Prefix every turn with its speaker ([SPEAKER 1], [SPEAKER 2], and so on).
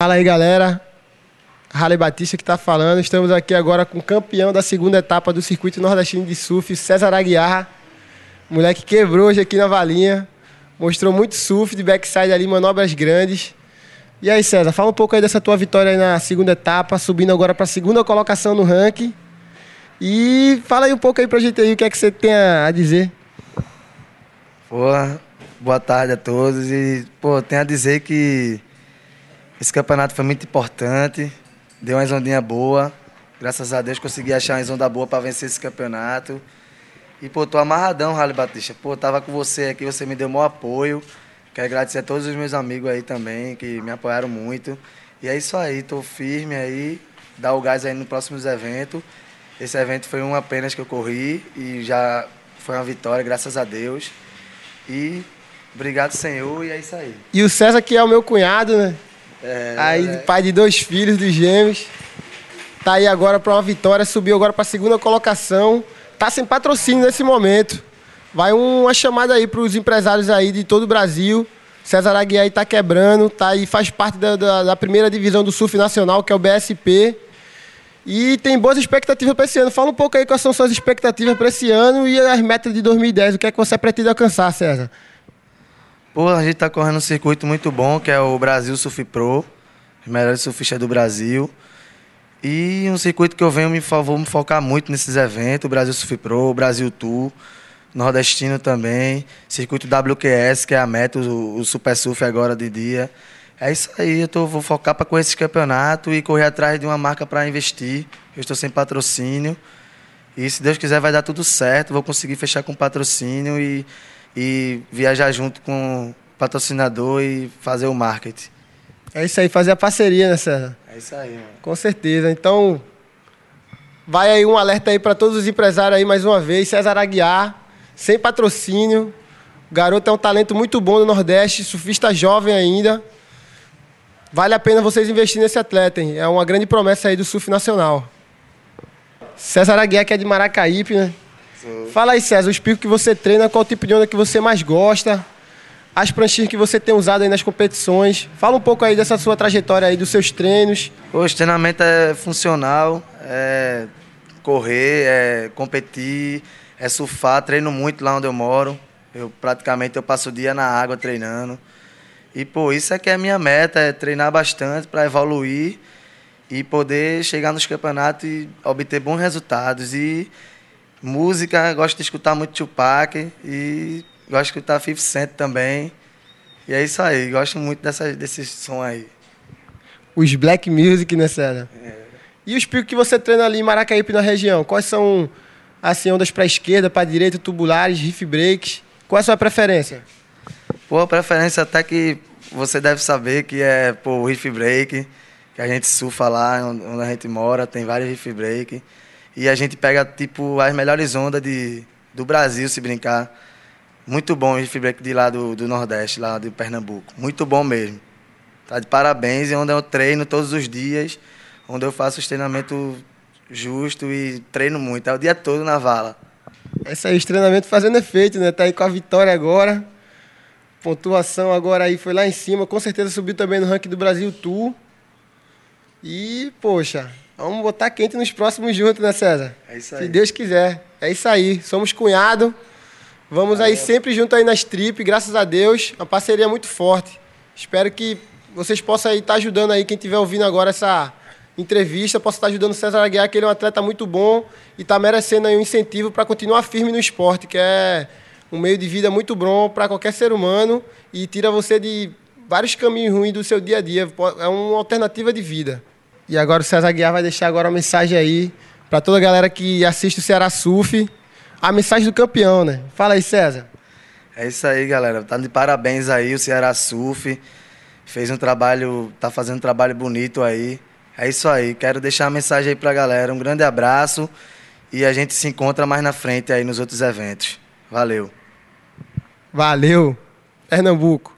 [SPEAKER 1] Fala aí, galera. Rale Batista que está falando. Estamos aqui agora com o campeão da segunda etapa do Circuito Nordestino de Surf, César Aguiar. moleque quebrou hoje aqui na valinha. Mostrou muito surf de backside ali, manobras grandes. E aí, César, fala um pouco aí dessa tua vitória na segunda etapa, subindo agora para a segunda colocação no ranking. E fala aí um pouco aí para a gente aí o que é que você tem a dizer.
[SPEAKER 2] Boa, boa tarde a todos. E, pô, tenho a dizer que esse campeonato foi muito importante, deu uma ondinha boa. Graças a Deus consegui achar uma onda boa para vencer esse campeonato. E, pô, tô amarradão, Rale Batista. Pô, tava com você aqui, você me deu o apoio. Quero agradecer a todos os meus amigos aí também, que me apoiaram muito. E é isso aí, tô firme aí, dar o gás aí nos próximos eventos. Esse evento foi um apenas que eu corri e já foi uma vitória, graças a Deus. E obrigado, Senhor, e é isso aí.
[SPEAKER 1] E o César, que é o meu cunhado, né? É, aí, é. pai de dois filhos, dos gêmeos. Tá aí agora para uma vitória, subiu agora para segunda colocação. Tá sem patrocínio nesse momento. Vai uma chamada aí para os empresários aí de todo o Brasil. César Aguiar está quebrando, tá aí, faz parte da, da, da, primeira divisão do surf nacional, que é o BSP. E tem boas expectativas para esse ano. Fala um pouco aí quais são suas expectativas para esse ano e as metas de 2010. O que é que você pretende alcançar, César?
[SPEAKER 2] Pô, a gente tá correndo um circuito muito bom, que é o Brasil Surf Pro, os melhores surfistas do Brasil. E um circuito que eu venho me, vou me focar muito nesses eventos, o Brasil Surf Pro, o Brasil Tour, Nordestino também, circuito WQS, que é a meta, o, o Super Surf agora de dia. É isso aí, eu tô, vou focar para correr esse campeonato e correr atrás de uma marca para investir. Eu estou sem patrocínio. E se Deus quiser vai dar tudo certo, vou conseguir fechar com patrocínio e e viajar junto com o patrocinador e fazer o marketing.
[SPEAKER 1] É isso aí, fazer a parceria, né, César? É isso aí, mano. Com certeza. Então, vai aí um alerta aí para todos os empresários aí mais uma vez. César Aguiar, sem patrocínio. O garoto é um talento muito bom no Nordeste, surfista jovem ainda. Vale a pena vocês investirem nesse atleta, hein? É uma grande promessa aí do surf nacional. César Aguiar, que é de Maracaípe, né? Fala aí, César, os picos que você treina, qual tipo de onda que você mais gosta? As pranchinhas que você tem usado aí nas competições. Fala um pouco aí dessa sua trajetória aí, dos seus treinos. o treinamento é funcional,
[SPEAKER 2] é correr, é competir, é surfar. Treino muito lá onde eu moro. Eu praticamente eu passo o dia na água treinando. E, pô, isso é que é a minha meta, é treinar bastante para evoluir e poder chegar nos campeonatos e obter bons resultados. E Música, gosto de escutar muito Tupac e gosto de escutar 50 Cent também. E é isso aí, gosto muito dessa, desse
[SPEAKER 1] som aí. Os black music, né, Sérgio? É. E os picos que você treina ali em Maracaípe na região? Quais são, assim, ondas para esquerda, para direita, tubulares, riff breaks? Qual é a sua preferência?
[SPEAKER 2] Pô, a preferência até que você deve saber que é pô, riff break, que a gente surfa lá onde a gente mora, tem vários riff break. E a gente pega, tipo, as melhores ondas de, do Brasil, se brincar. Muito bom o feedback de lá do, do Nordeste, lá do Pernambuco. Muito bom mesmo. Tá de parabéns, e onde eu treino todos os dias, onde eu faço os treinamento justo e treino muito. É o dia todo na vala.
[SPEAKER 1] Esse é aí, treinamento fazendo efeito, né? Tá aí com a vitória agora. Pontuação agora aí foi lá em cima. Com certeza subiu também no ranking do Brasil Tour. E, poxa, Vamos botar quente nos próximos juntos, né, César? É isso aí. Se Deus quiser. É isso aí. Somos cunhado. Vamos Valeu. aí sempre junto aí nas tripes, graças a Deus. Uma parceria é muito forte. Espero que vocês possam estar tá ajudando aí quem estiver ouvindo agora essa entrevista, possa estar tá ajudando o César Aguiar, que ele é um atleta muito bom e está merecendo aí um incentivo para continuar firme no esporte, que é um meio de vida muito bom para qualquer ser humano e tira você de vários caminhos ruins do seu dia a dia. É uma alternativa de vida. E agora o César Guiar vai deixar agora uma mensagem aí para toda a galera que assiste o Ceará Surf. A mensagem do campeão, né? Fala aí, César.
[SPEAKER 2] É isso aí, galera. Tá de parabéns aí o Ceará Surf. Fez um trabalho, tá fazendo um trabalho bonito aí. É isso aí. Quero deixar a mensagem aí para a galera. Um grande abraço e a gente se encontra mais na frente aí nos outros eventos. Valeu.
[SPEAKER 1] Valeu, Pernambuco.